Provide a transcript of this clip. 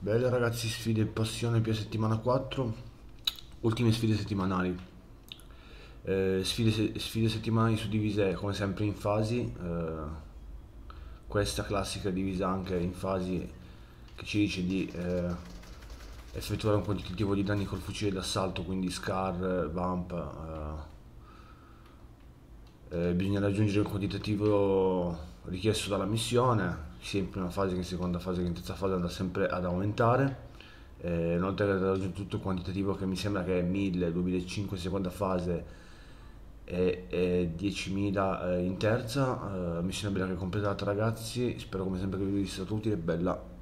Bella ragazzi, sfide passione per settimana 4, ultime sfide settimanali. Eh, sfide, se sfide, settimanali suddivise come sempre in fasi, eh, questa classica è divisa anche in fasi che ci dice di eh, effettuare un quantitativo di danni col fucile d'assalto, quindi scar, eh, vamp, eh, eh, bisogna raggiungere il quantitativo richiesto dalla missione, sia in prima fase che in seconda fase che in terza fase andrà sempre ad aumentare. Eh, inoltre raggiunto tutto il quantitativo che mi sembra che è 1000, 2005 in seconda fase e, e 10.000 eh, in terza. Eh, missione bella che completata ragazzi, spero come sempre che vi sia stato utile, bella